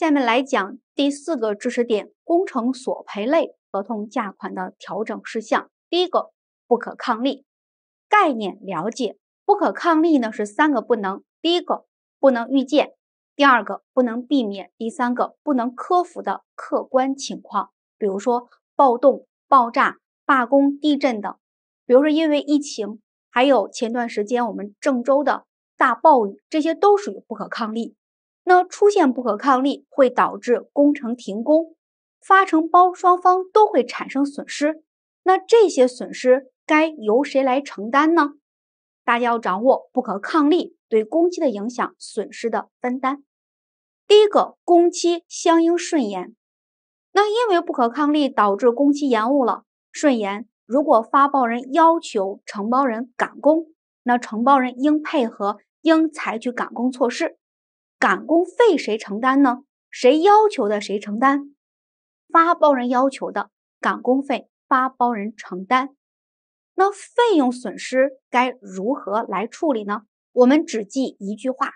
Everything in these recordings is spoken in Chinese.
下面来讲第四个知识点：工程索赔类合同价款的调整事项。第一个，不可抗力概念了解。不可抗力呢是三个不能：第一个不能预见，第二个不能避免，第三个不能克服的客观情况。比如说暴动、爆炸、罢工、地震等。比如说因为疫情，还有前段时间我们郑州的大暴雨，这些都属于不可抗力。那出现不可抗力会导致工程停工，发承包双方都会产生损失。那这些损失该由谁来承担呢？大家要掌握不可抗力对工期的影响、损失的分担。第一个，工期相应顺延。那因为不可抗力导致工期延误了，顺延。如果发包人要求承包人赶工，那承包人应配合，应采取赶工措施。赶工费谁承担呢？谁要求的谁承担，发包人要求的赶工费发包人承担。那费用损失该如何来处理呢？我们只记一句话：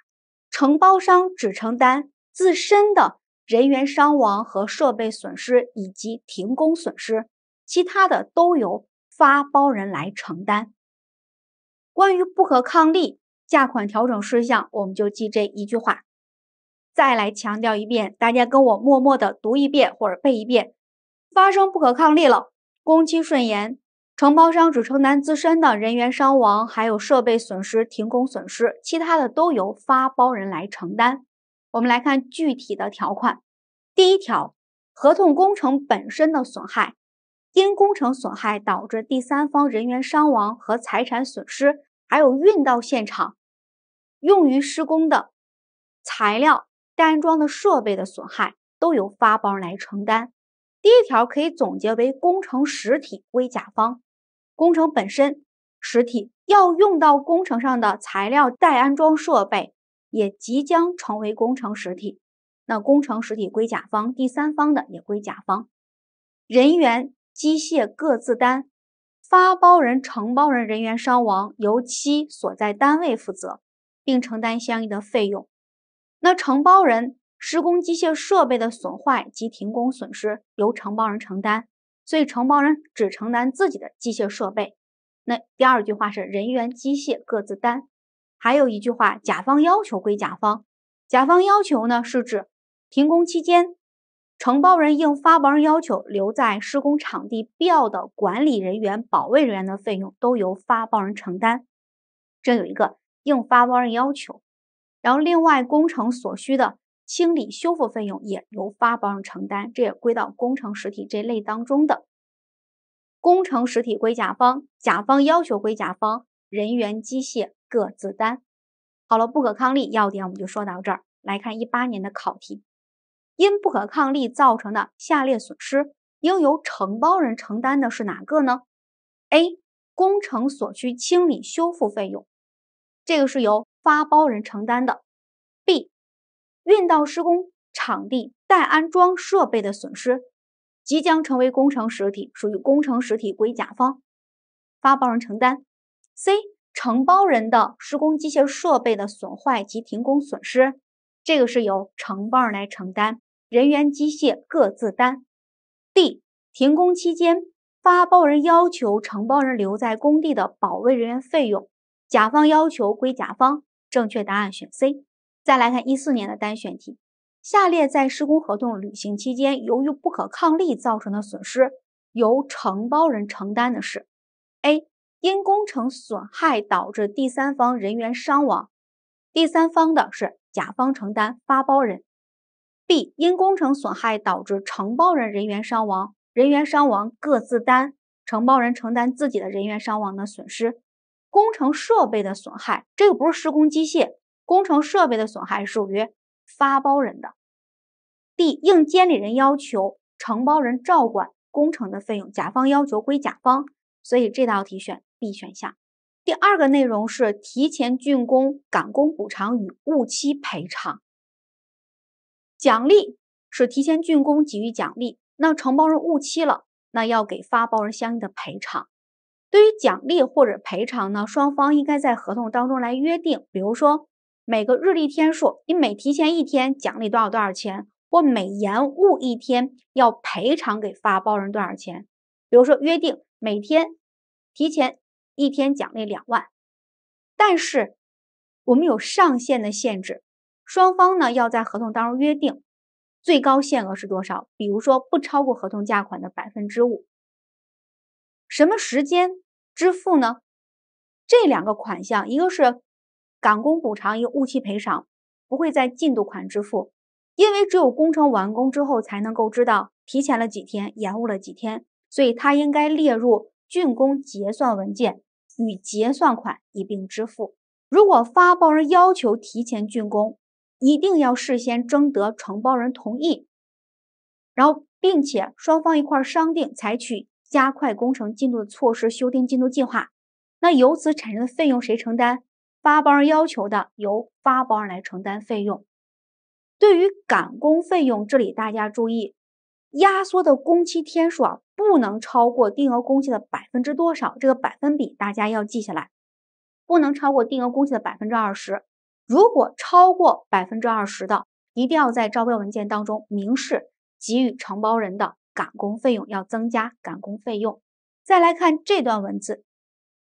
承包商只承担自身的人员伤亡和设备损失以及停工损失，其他的都由发包人来承担。关于不可抗力价款调整事项，我们就记这一句话。再来强调一遍，大家跟我默默的读一遍或者背一遍。发生不可抗力了，工期顺延，承包商只承担自身的人员伤亡、还有设备损失、停工损失，其他的都由发包人来承担。我们来看具体的条款。第一条，合同工程本身的损害，因工程损害导致第三方人员伤亡和财产损失，还有运到现场用于施工的材料。待安装的设备的损害都由发包人来承担。第一条可以总结为：工程实体归甲方，工程本身实体要用到工程上的材料、待安装设备也即将成为工程实体。那工程实体归甲方，第三方的也归甲方。人员、机械各自担，发包人、承包人人员伤亡由其所在单位负责，并承担相应的费用。那承包人施工机械设备的损坏及停工损失由承包人承担，所以承包人只承担自己的机械设备。那第二句话是人员机械各自担，还有一句话，甲方要求归甲方。甲方要求呢是指停工期间，承包人应发包人要求留在施工场地必要的管理人员、保卫人员的费用都由发包人承担。这有一个应发包人要求。然后，另外工程所需的清理修复费用也由发包人承担，这也归到工程实体这类当中的。工程实体归甲方，甲方要求归甲方，人员机械各自担。好了，不可抗力要点我们就说到这儿。来看一八年的考题：因不可抗力造成的下列损失，应由承包人承担的是哪个呢？A. 工程所需清理修复费用，这个是由。发包人承担的，B，运到施工场地待安装设备的损失，即将成为工程实体，属于工程实体归甲方，发包人承担。C，承包人的施工机械设备的损坏及停工损失，这个是由承包人来承担，人员机械各自担。D，停工期间发包人要求承包人留在工地的保卫人员费用，甲方要求归甲方。正确答案选 C。再来看一四年的单选题，下列在施工合同履行期间，由于不可抗力造成的损失由承包人承担的是：A. 因工程损害导致第三方人员伤亡，第三方的是甲方承担发包人；B. 因工程损害导致承包人人员伤亡，人员伤亡各自担，承包人承担自己的人员伤亡的损失。工程设备的损害，这个不是施工机械，工程设备的损害属于发包人的。D 应监理人要求，承包人照管工程的费用，甲方要求归甲方，所以这道题选 B 选项。第二个内容是提前竣工赶工补偿与误期赔偿，奖励是提前竣工给予奖励，那承包人误期了，那要给发包人相应的赔偿。对于奖励或者赔偿呢，双方应该在合同当中来约定。比如说，每个日历天数，你每提前一天奖励多少多少钱，或每延误一天要赔偿给发包人多少钱。比如说约定每天提前一天奖励两万，但是我们有上限的限制，双方呢要在合同当中约定最高限额是多少。比如说不超过合同价款的百分之五，什么时间？支付呢？这两个款项，一个是赶工补偿，一个误期赔偿，不会在进度款支付，因为只有工程完工之后才能够知道提前了几天，延误了几天，所以它应该列入竣工结算文件与结算款一并支付。如果发包人要求提前竣工，一定要事先征得承包人同意，然后并且双方一块商定采取。加快工程进度的措施，修订进度计划。那由此产生的费用谁承担？发包人要求的由发包人来承担费用。对于赶工费用，这里大家注意，压缩的工期天数啊不能超过定额工期的百分之多少？这个百分比大家要记下来，不能超过定额工期的百分之二十。如果超过百分之二十的，一定要在招标文件当中明示，给予承包人的。赶工费用要增加，赶工费用。再来看这段文字，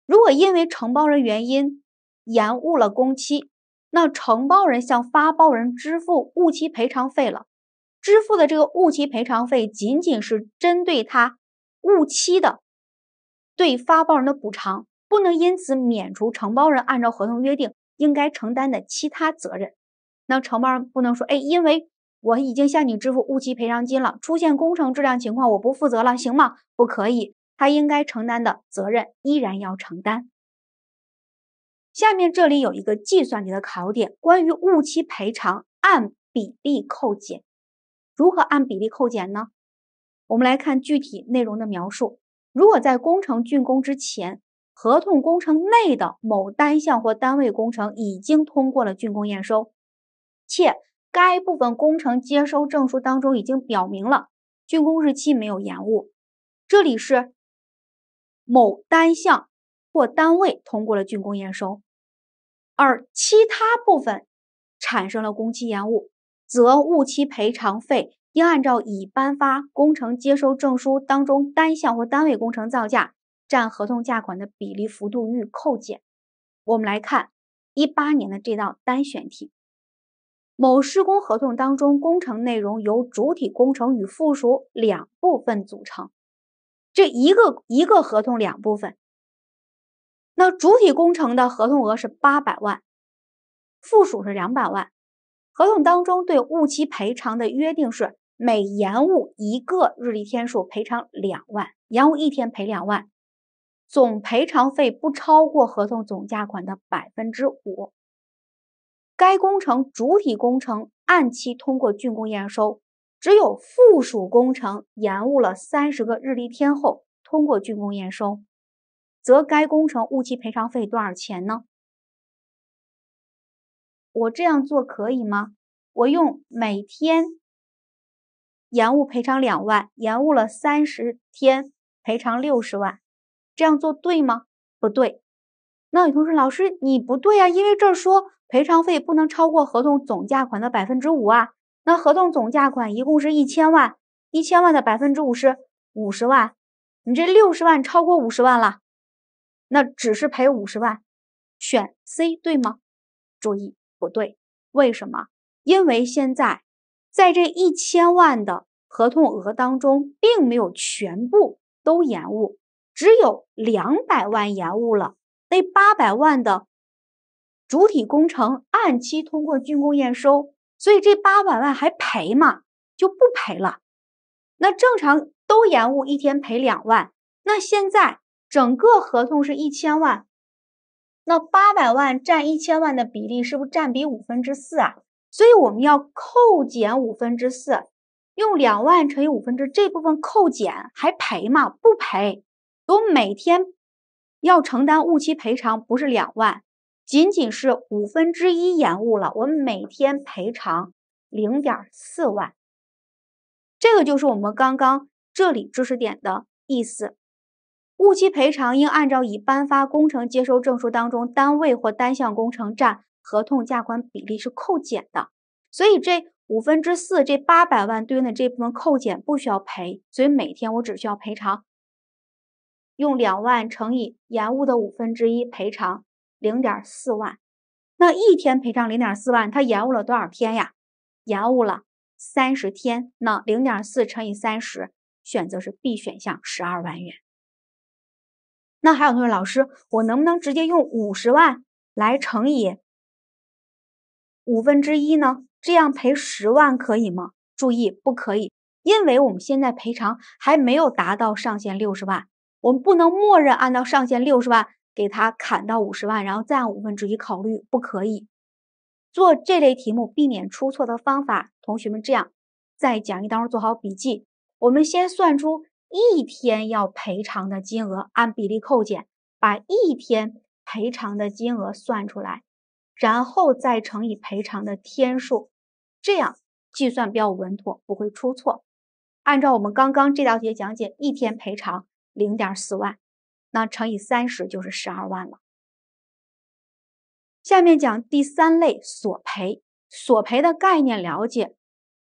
如果因为承包人原因延误了工期，那承包人向发包人支付误期赔偿费了，支付的这个误期赔偿费仅仅是针对他误期的对发包人的补偿，不能因此免除承包人按照合同约定应该承担的其他责任。那承包人不能说，哎，因为。我已经向你支付误期赔偿金了，出现工程质量情况我不负责了，行吗？不可以，他应该承担的责任依然要承担。下面这里有一个计算题的考点，关于误期赔偿按比例扣减，如何按比例扣减呢？我们来看具体内容的描述：如果在工程竣工之前，合同工程内的某单项或单位工程已经通过了竣工验收，且该部分工程接收证书当中已经表明了竣工日期没有延误，这里是某单项或单位通过了竣工验收，而其他部分产生了工期延误，则误期赔偿费应按照已颁发工程接收证书当中单项或单位工程造价占合同价款的比例幅度以扣减。我们来看一八年的这道单选题。某施工合同当中，工程内容由主体工程与附属两部分组成，这一个一个合同两部分。那主体工程的合同额是八百万，附属是两百万。合同当中对误期赔偿的约定是，每延误一个日历天数赔偿两万，延误一天赔两万，总赔偿费不超过合同总价款的百分之五。该工程主体工程按期通过竣工验收，只有附属工程延误了三十个日历天后通过竣工验收，则该工程误期赔偿费多少钱呢？我这样做可以吗？我用每天延误赔偿两万，延误了三十天赔偿六十万，这样做对吗？不对。那有同学说：“老师，你不对啊，因为这儿说赔偿费不能超过合同总价款的百分之五啊。那合同总价款一共是一千万，一千万的百分之五是五十万，你这六十万超过五十万了，那只是赔五十万，选 C 对吗？注意，不对，为什么？因为现在在这一千万的合同额当中，并没有全部都延误，只有两百万延误了。”那八百万的主体工程按期通过竣工验收，所以这八百万还赔吗？就不赔了。那正常都延误一天赔两万，那现在整个合同是一千万，那八百万占一千万的比例是不是占比五分之四啊？所以我们要扣减五分之四，用两万乘以五分之这部分扣减还赔吗？不赔。我每天。要承担误期赔偿，不是两万，仅仅是五分之一延误了，我们每天赔偿零点四万。这个就是我们刚刚这里知识点的意思。误期赔偿应按照已颁发工程接收证书当中单位或单项工程占合同价款比例是扣减的，所以这五分之四这八百万对应的这部分扣减不需要赔，所以每天我只需要赔偿。用两万乘以延误的五分之一赔偿零点四万，那一天赔偿零点四万，他延误了多少天呀？延误了三十天，那零点四乘以三十，选择是 B 选项十二万元。那还有同学，老师，我能不能直接用五十万来乘以五分之一呢？这样赔十万可以吗？注意，不可以，因为我们现在赔偿还没有达到上限六十万。我们不能默认按照上限六十万给他砍到五十万，然后再按五分之一考虑，不可以。做这类题目避免出错的方法，同学们这样在讲义当中做好笔记。我们先算出一天要赔偿的金额，按比例扣减，把一天赔偿的金额算出来，然后再乘以赔偿的天数，这样计算比较稳妥，不会出错。按照我们刚刚这道题讲解，一天赔偿。零点四万，那乘以三十就是十二万了。下面讲第三类索赔，索赔的概念了解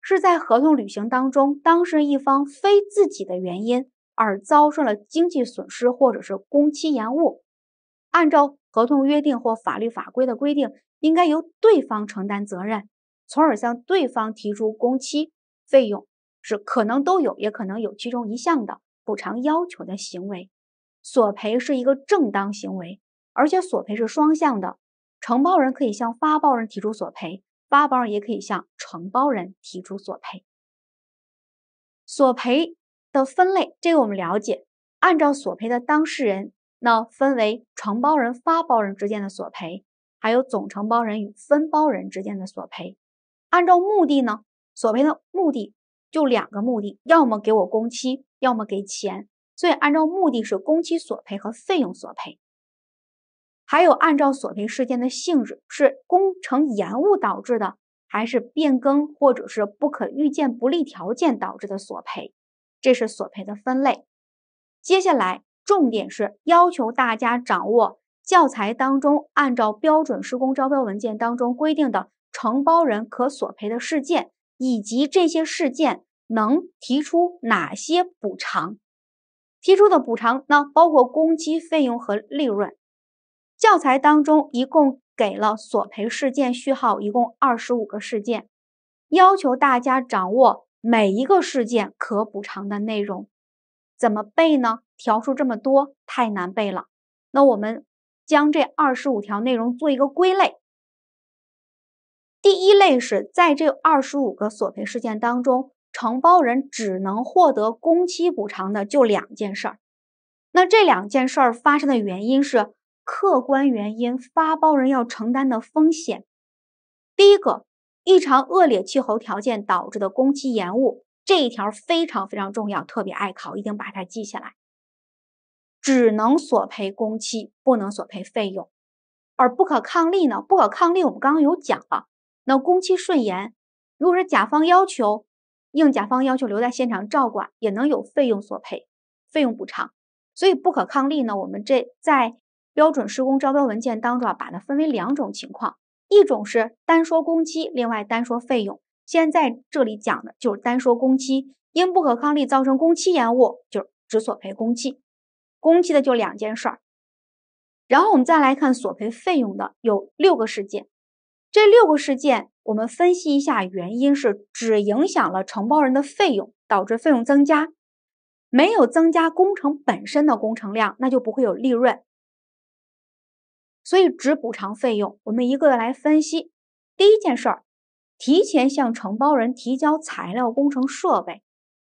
是在合同履行当中，当事人一方非自己的原因而遭受了经济损失或者是工期延误，按照合同约定或法律法规的规定，应该由对方承担责任，从而向对方提出工期费用，是可能都有，也可能有其中一项的。补偿要求的行为，索赔是一个正当行为，而且索赔是双向的，承包人可以向发包人提出索赔，发包人也可以向承包人提出索赔。索赔的分类，这个我们了解。按照索赔的当事人，那分为承包人、发包人之间的索赔，还有总承包人与分包人之间的索赔。按照目的呢，索赔的目的就两个目的，要么给我工期。要么给钱，所以按照目的是工期索赔和费用索赔。还有按照索赔事件的性质是工程延误导致的，还是变更或者是不可预见不利条件导致的索赔，这是索赔的分类。接下来重点是要求大家掌握教材当中按照标准施工招标文件当中规定的承包人可索赔的事件，以及这些事件。能提出哪些补偿？提出的补偿呢，包括工期费用和利润。教材当中一共给了索赔事件序号，一共二十五个事件，要求大家掌握每一个事件可补偿的内容。怎么背呢？条数这么多，太难背了。那我们将这二十五条内容做一个归类。第一类是在这二十五个索赔事件当中。承包人只能获得工期补偿的就两件事儿，那这两件事儿发生的原因是客观原因，发包人要承担的风险。第一个，异常恶劣气候条件导致的工期延误，这一条非常非常重要，特别爱考，一定把它记下来。只能索赔工期，不能索赔费用。而不可抗力呢？不可抗力我们刚刚有讲了，那工期顺延，如果是甲方要求。应甲方要求留在现场照管也能有费用索赔、费用补偿。所以不可抗力呢，我们这在标准施工招标文件当中啊，把它分为两种情况：一种是单说工期，另外单说费用。现在这里讲的就是单说工期，因不可抗力造成工期延误，就只索赔工期。工期的就两件事儿。然后我们再来看索赔费用的，有六个事件。这六个事件，我们分析一下原因，是只影响了承包人的费用，导致费用增加，没有增加工程本身的工程量，那就不会有利润。所以只补偿费用，我们一个个来分析。第一件事儿，提前向承包人提交材料、工程设备，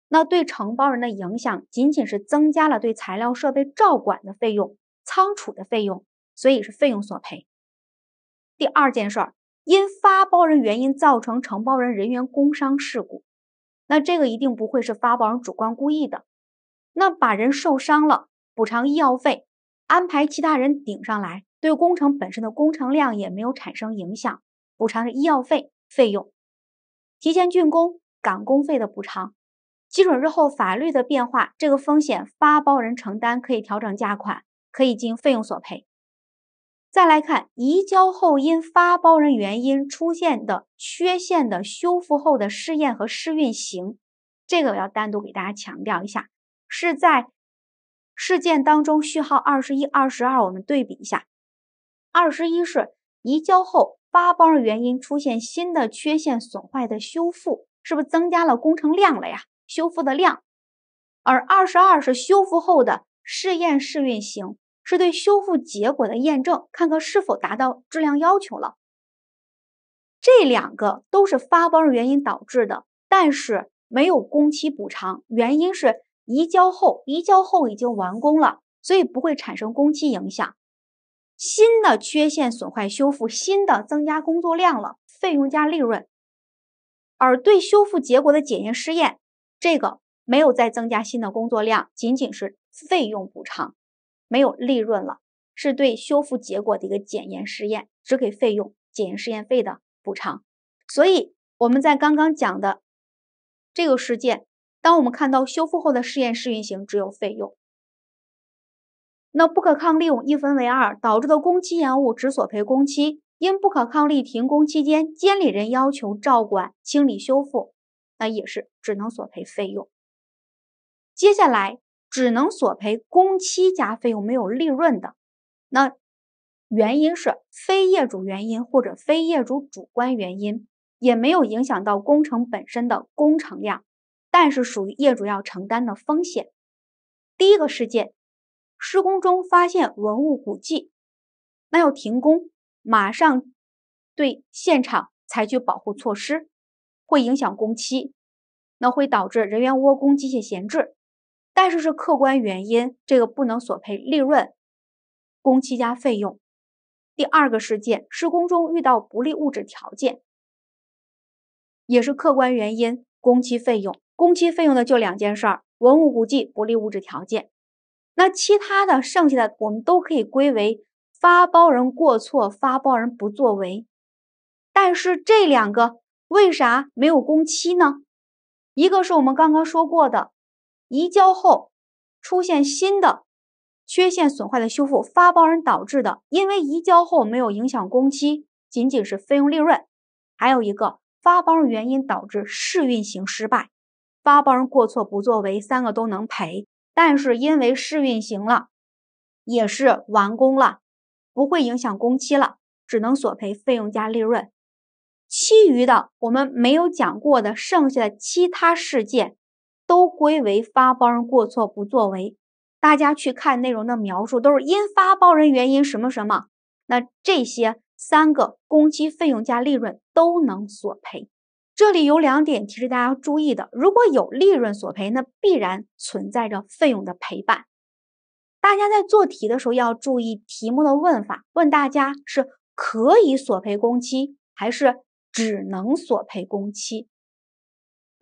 那对承包人的影响仅仅是增加了对材料设备照管的费用、仓储的费用，所以是费用索赔。第二件事儿。因发包人原因造成承包人人员工伤事故，那这个一定不会是发包人主观故意的。那把人受伤了，补偿医药费，安排其他人顶上来，对工程本身的工程量也没有产生影响，补偿医药费费用，提前竣工赶工费的补偿，基准日后法律的变化，这个风险发包人承担，可以调整价款，可以进行费用索赔。再来看移交后因发包人原因出现的缺陷的修复后的试验和试运行，这个我要单独给大家强调一下，是在事件当中序号二十一、二十二，我们对比一下，二十一是移交后发包人原因出现新的缺陷损坏的修复，是不是增加了工程量了呀？修复的量，而二十二是修复后的试验试运行。是对修复结果的验证，看看是否达到质量要求了。这两个都是发包原因导致的，但是没有工期补偿，原因是移交后移交后已经完工了，所以不会产生工期影响。新的缺陷损坏修复，新的增加工作量了，费用加利润。而对修复结果的检验试验，这个没有再增加新的工作量，仅仅是费用补偿。没有利润了，是对修复结果的一个检验试验，只给费用检验试验费的补偿。所以我们在刚刚讲的这个事件，当我们看到修复后的试验试运行只有费用，那不可抗力用一分为二导致的工期延误只索赔工期，因不可抗力停工期间，监理人要求照管清理修复，那也是只能索赔费用。接下来。只能索赔工期加费用，没有利润的。那原因是非业主原因或者非业主主观原因，也没有影响到工程本身的工程量，但是属于业主要承担的风险。第一个事件，施工中发现文物古迹，那要停工，马上对现场采取保护措施，会影响工期，那会导致人员窝工、机械闲置。但是是客观原因，这个不能索赔利润、工期加费用。第二个事件，施工中遇到不利物质条件，也是客观原因，工期费用。工期费用的就两件事儿：文物古迹不利物质条件。那其他的剩下的，我们都可以归为发包人过错、发包人不作为。但是这两个为啥没有工期呢？一个是我们刚刚说过的。移交后出现新的缺陷损坏的修复，发包人导致的，因为移交后没有影响工期，仅仅是费用利润。还有一个发包人原因导致试运行失败，发包人过错不作为，三个都能赔。但是因为试运行了，也是完工了，不会影响工期了，只能索赔费用加利润。其余的我们没有讲过的，剩下的其他事件。都归为发包人过错不作为，大家去看内容的描述，都是因发包人原因什么什么，那这些三个工期、费用加利润都能索赔。这里有两点提示大家注意的：如果有利润索赔，那必然存在着费用的陪伴。大家在做题的时候要注意题目的问法，问大家是可以索赔工期，还是只能索赔工期。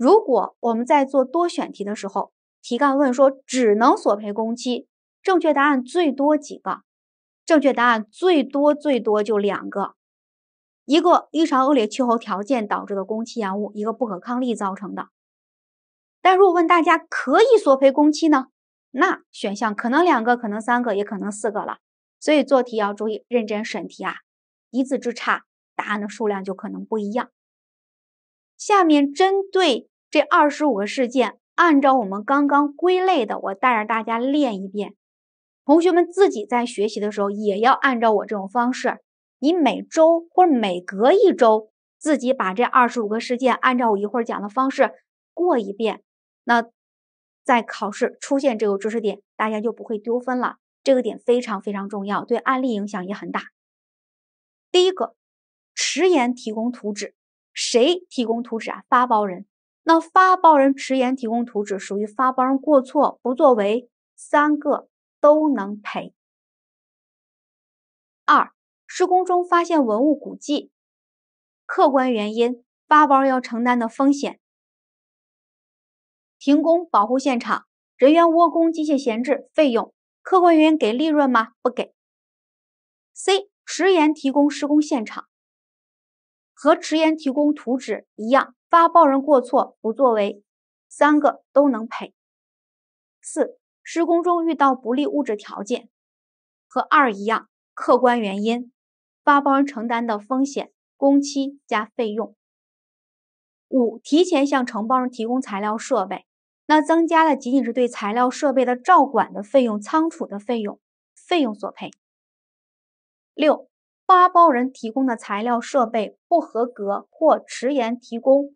如果我们在做多选题的时候，题干问说只能索赔工期，正确答案最多几个？正确答案最多最多就两个，一个异常恶劣气候条件导致的工期延误，一个不可抗力造成的。但如果问大家可以索赔工期呢？那选项可能两个，可能三个，也可能四个了。所以做题要注意认真审题啊，一字之差，答案的数量就可能不一样。下面针对。这二十五个事件，按照我们刚刚归类的，我带着大家练一遍。同学们自己在学习的时候也要按照我这种方式，你每周或者每隔一周自己把这二十五个事件按照我一会儿讲的方式过一遍。那在考试出现这个知识点，大家就不会丢分了。这个点非常非常重要，对案例影响也很大。第一个，迟延提供图纸，谁提供图纸啊？发包人。那发包人迟延提供图纸属于发包人过错不作为，三个都能赔。二施工中发现文物古迹，客观原因，发包要承担的风险：停工、保护现场、人员窝工、机械闲置、费用。客观原因给利润吗？不给。C 迟延提供施工现场，和迟延提供图纸一样。发包人过错、不作为，三个都能赔。四、施工中遇到不利物质条件，和二一样，客观原因，发包人承担的风险，工期加费用。五、提前向承包人提供材料设备，那增加的仅仅是对材料设备的照管的费用、仓储的费用，费用索赔。六、发包人提供的材料设备不合格或迟延提供。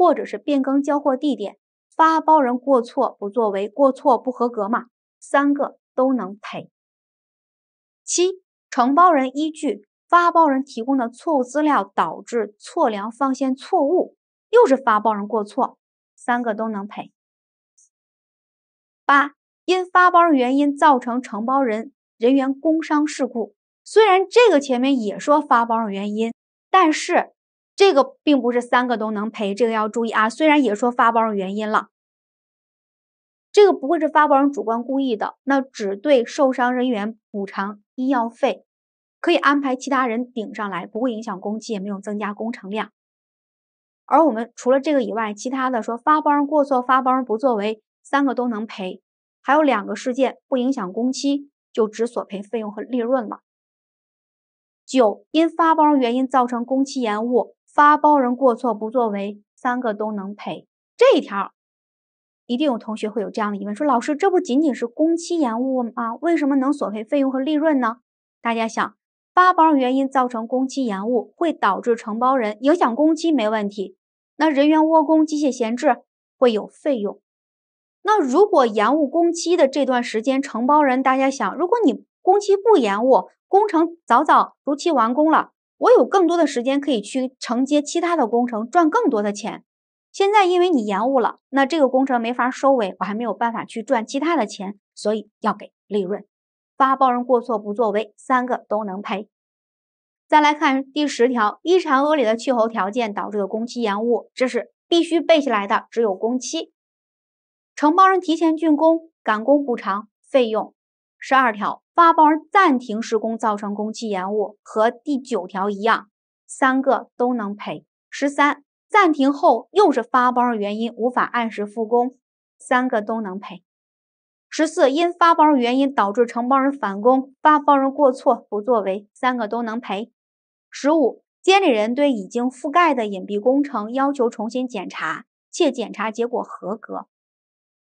或者是变更交货地点，发包人过错不作为，过错不合格嘛，三个都能赔。七，承包人依据发包人提供的错误资料导致错量放线错误，又是发包人过错，三个都能赔。八，因发包人原因造成承包人人员工伤事故，虽然这个前面也说发包人原因，但是。这个并不是三个都能赔，这个要注意啊。虽然也说发包人原因了，这个不会是发包人主观故意的，那只对受伤人员补偿医药费，可以安排其他人顶上来，不会影响工期，也没有增加工程量。而我们除了这个以外，其他的说发包人过错、发包人不作为，三个都能赔，还有两个事件不影响工期，就只索赔费用和利润了。九因发包人原因造成工期延误。发包人过错不作为，三个都能赔。这一条，一定有同学会有这样的疑问：说老师，这不仅仅是工期延误吗？啊，为什么能索赔费用和利润呢？大家想，发包人原因造成工期延误，会导致承包人影响工期，没问题。那人员窝工、机械闲置会有费用。那如果延误工期的这段时间，承包人大家想，如果你工期不延误，工程早早如期完工了。我有更多的时间可以去承接其他的工程，赚更多的钱。现在因为你延误了，那这个工程没法收尾，我还没有办法去赚其他的钱，所以要给利润。发包人过错不作为，三个都能赔。再来看第十条，异常恶劣的气候条件导致的工期延误，这是必须背下来的。只有工期，承包人提前竣工，赶工补偿费用。十二条发包人暂停施工造成工期延误和第九条一样，三个都能赔。十三暂停后又是发包人原因无法按时复工，三个都能赔。十四因发包原因导致承包人返工，发包人过错不作为，三个都能赔。十五监理人对已经覆盖的隐蔽工程要求重新检查，且检查结果合格。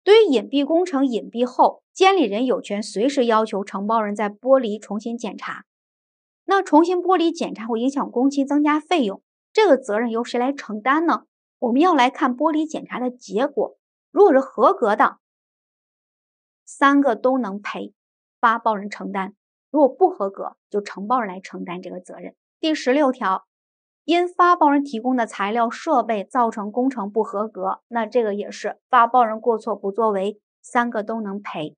对于隐蔽工程隐蔽后，监理人有权随时要求承包人在剥离重新检查。那重新剥离检查会影响工期、增加费用，这个责任由谁来承担呢？我们要来看剥离检查的结果，如果是合格的，三个都能赔，发包人承担；如果不合格，就承包人来承担这个责任。第十六条。因发包人提供的材料设备造成工程不合格，那这个也是发包人过错不作为，三个都能赔。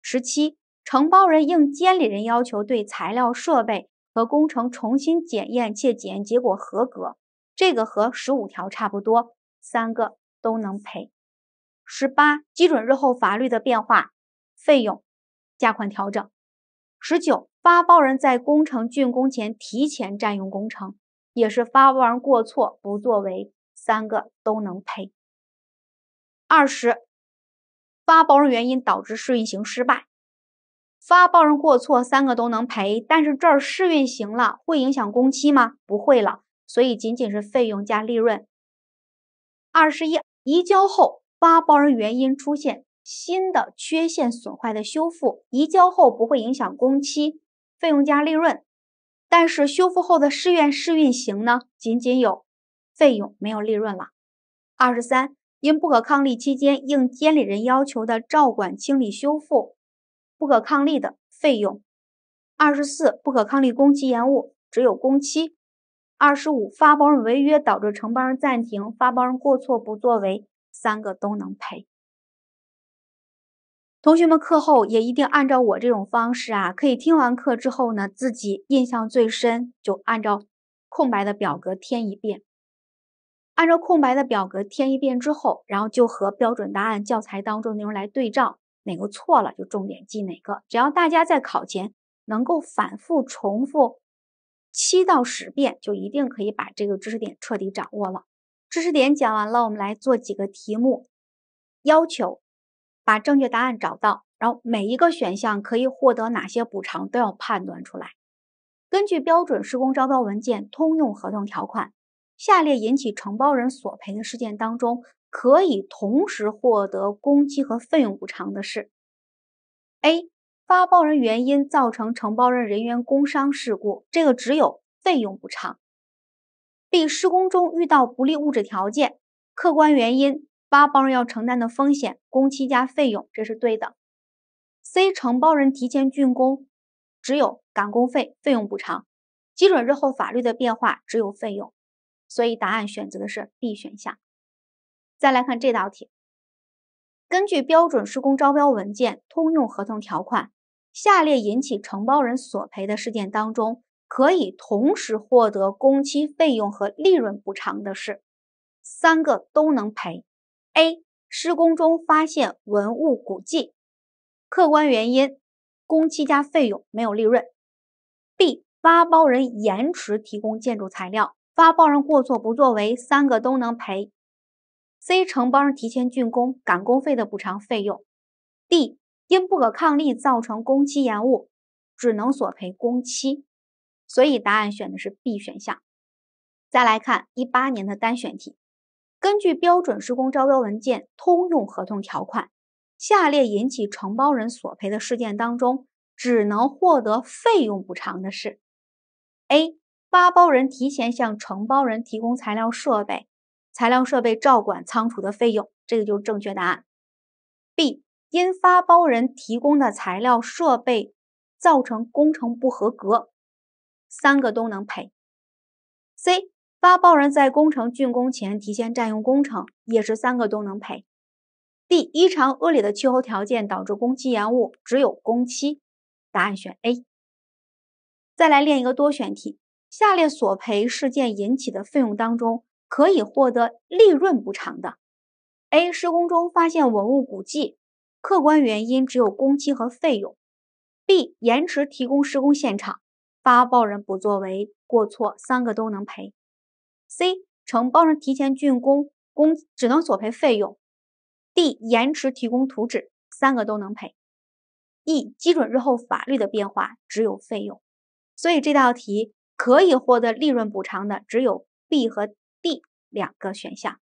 十七，承包人应监理人要求对材料设备和工程重新检验且检验结果合格，这个和十五条差不多，三个都能赔。十八，基准日后法律的变化，费用，价款调整。十九，发包人在工程竣工前提前占用工程。也是发包人过错不作为，三个都能赔。二十，发包人原因导致试运行失败，发包人过错三个都能赔，但是这儿试运行了会影响工期吗？不会了，所以仅仅是费用加利润。二十一，移交后发包人原因出现新的缺陷损坏的修复，移交后不会影响工期，费用加利润。但是修复后的试院试运行呢，仅仅有费用没有利润了。二十三，因不可抗力期间应监理人要求的照管、清理、修复，不可抗力的费用。二十四，不可抗力工期延误，只有工期。二十五，发包人违约导致承包人暂停，发包人过错不作为，三个都能赔。同学们课后也一定按照我这种方式啊，可以听完课之后呢，自己印象最深就按照空白的表格填一遍，按照空白的表格填一遍之后，然后就和标准答案教材当中内容来对照，哪个错了就重点记哪个。只要大家在考前能够反复重复七到十遍，就一定可以把这个知识点彻底掌握了。知识点讲完了，我们来做几个题目，要求。把正确答案找到，然后每一个选项可以获得哪些补偿都要判断出来。根据标准施工招标文件通用合同条款，下列引起承包人索赔的事件当中，可以同时获得工期和费用补偿的是：A. 发包人原因造成承包人人员工伤事故，这个只有费用补偿；B. 施工中遇到不利物质条件，客观原因。发包人要承担的风险，工期加费用，这是对的。C 承包人提前竣工，只有赶工费，费用补偿。基准日后法律的变化，只有费用。所以答案选择的是 B 选项。再来看这道题，根据标准施工招标文件通用合同条款，下列引起承包人索赔的事件当中，可以同时获得工期费用和利润补偿的是，三个都能赔。A 施工中发现文物古迹，客观原因，工期加费用没有利润。B 发包人延迟提供建筑材料，发包人过错不作为，三个都能赔。C 承包人提前竣工，赶工费的补偿费用。D 因不可抗力造成工期延误，只能索赔工期。所以答案选的是 B 选项。再来看一八年的单选题。根据标准施工招标文件通用合同条款，下列引起承包人索赔的事件当中，只能获得费用补偿的是：A. 发包人提前向承包人提供材料设备，材料设备照管仓储的费用。这个就是正确答案。B. 因发包人提供的材料设备造成工程不合格，三个都能赔。C. 发包人在工程竣工前提前占用工程也是三个都能赔。D 异常恶劣的气候条件导致工期延误，只有工期，答案选 A。再来练一个多选题，下列索赔事件引起的费用当中可以获得利润补偿的：A 施工中发现文物古迹，客观原因只有工期和费用。B 延迟提供施工现场，发包人不作为过错，三个都能赔。C 承包人提前竣工，工只能索赔费用；D 延迟提供图纸，三个都能赔；E 基准日后法律的变化只有费用，所以这道题可以获得利润补偿的只有 B 和 D 两个选项。